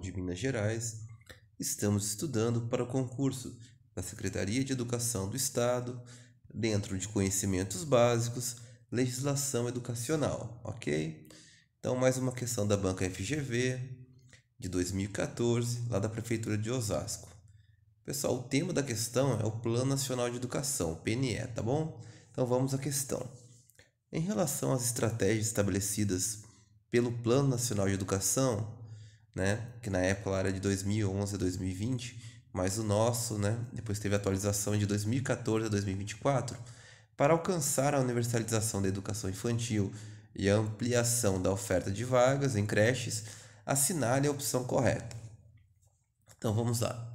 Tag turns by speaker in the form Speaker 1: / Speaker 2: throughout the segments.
Speaker 1: de Minas Gerais, estamos estudando para o concurso da Secretaria de Educação do Estado, dentro de conhecimentos básicos, legislação educacional, ok? Então, mais uma questão da banca FGV de 2014, lá da Prefeitura de Osasco. Pessoal, o tema da questão é o Plano Nacional de Educação, PNE, tá bom? Então vamos à questão. Em relação às estratégias estabelecidas pelo Plano Nacional de Educação, né? Que na época era de 2011 a 2020, mas o nosso, né? Depois teve atualização de 2014 a 2024 para alcançar a universalização da educação infantil e a ampliação da oferta de vagas em creches, assinale a opção correta. Então vamos lá.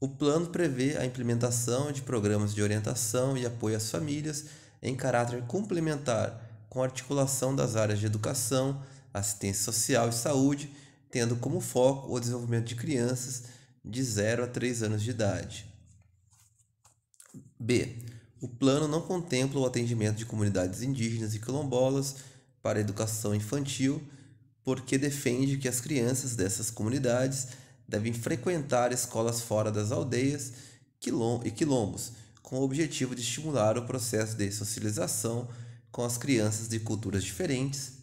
Speaker 1: O plano prevê a implementação de programas de orientação e apoio às famílias em caráter complementar, com articulação das áreas de educação, assistência social e saúde tendo como foco o desenvolvimento de crianças de 0 a 3 anos de idade. B. O plano não contempla o atendimento de comunidades indígenas e quilombolas para a educação infantil, porque defende que as crianças dessas comunidades devem frequentar escolas fora das aldeias e quilombos, com o objetivo de estimular o processo de socialização com as crianças de culturas diferentes.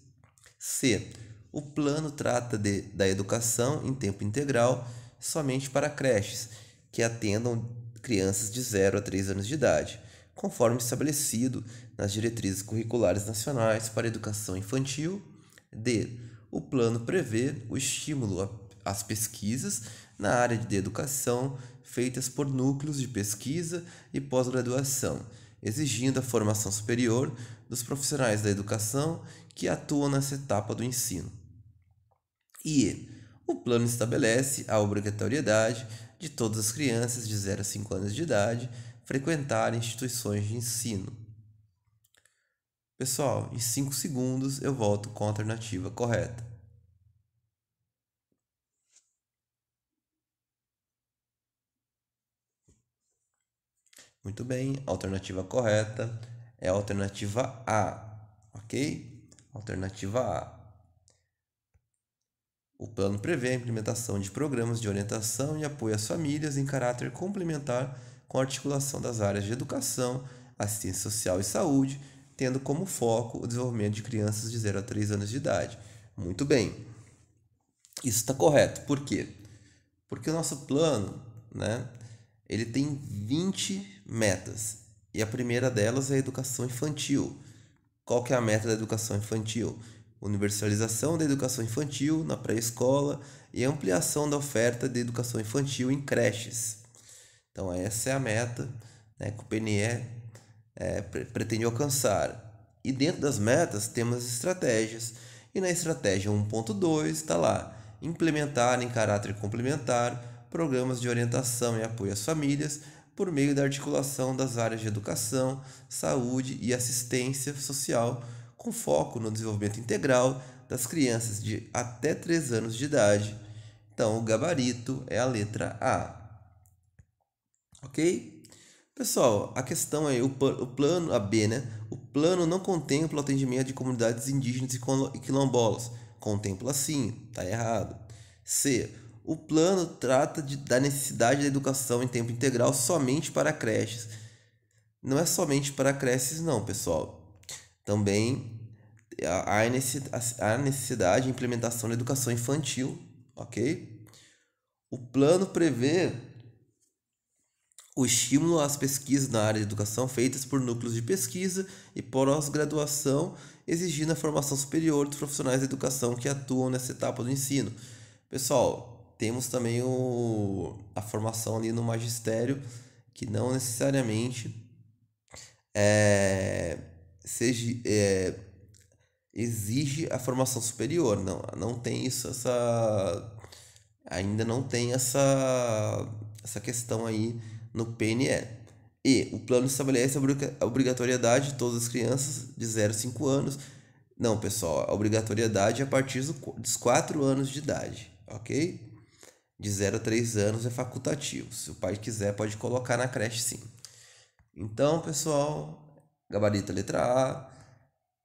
Speaker 1: C. O plano trata de, da educação em tempo integral somente para creches, que atendam crianças de 0 a 3 anos de idade, conforme estabelecido nas diretrizes curriculares nacionais para educação infantil. D. O plano prevê o estímulo às pesquisas na área de educação feitas por núcleos de pesquisa e pós-graduação, exigindo a formação superior dos profissionais da educação que atuam nessa etapa do ensino. E o plano estabelece a obrigatoriedade de todas as crianças de 0 a 5 anos de idade frequentar instituições de ensino. Pessoal, em 5 segundos eu volto com a alternativa correta. Muito bem, a alternativa correta é a alternativa A, ok? Alternativa A. O plano prevê a implementação de programas de orientação e apoio às famílias em caráter complementar com a articulação das áreas de educação, assistência social e saúde, tendo como foco o desenvolvimento de crianças de 0 a 3 anos de idade. Muito bem. Isso está correto. Por quê? Porque o nosso plano, né, ele tem 20 metas. E a primeira delas é a educação infantil. Qual que é a meta da educação infantil? universalização da educação infantil na pré-escola e ampliação da oferta de educação infantil em creches. Então essa é a meta né, que o PNE é, pretende alcançar. E dentro das metas temos estratégias. E na estratégia 1.2 está lá: implementar em caráter complementar programas de orientação e apoio às famílias por meio da articulação das áreas de educação, saúde e assistência social com foco no desenvolvimento integral das crianças de até 3 anos de idade. Então, o gabarito é a letra A. Ok? Pessoal, a questão é o, o plano, a B, né? O plano não contempla o atendimento de comunidades indígenas e quilombolas. Contempla sim, tá errado. C. O plano trata de, da necessidade da educação em tempo integral somente para creches. Não é somente para creches, não, pessoal também há necessidade de implementação da educação infantil, ok? O plano prevê o estímulo às pesquisas na área de educação feitas por núcleos de pesquisa e pós-graduação, exigindo a formação superior dos profissionais da educação que atuam nessa etapa do ensino. Pessoal, temos também o, a formação ali no magistério, que não necessariamente é, seja, é, exige a formação superior. Não, não tem isso, essa. Ainda não tem essa, essa questão aí no PNE. E o plano estabelece a obrigatoriedade de todas as crianças de 0 a 5 anos. Não, pessoal, a obrigatoriedade é a partir dos 4 anos de idade, ok? De 0 a 3 anos é facultativo. Se o pai quiser, pode colocar na creche sim. Então, pessoal, Gabarito letra A.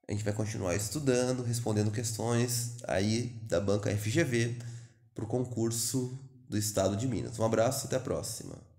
Speaker 1: A gente vai continuar estudando, respondendo questões aí da banca FGV para o concurso do estado de Minas. Um abraço e até a próxima.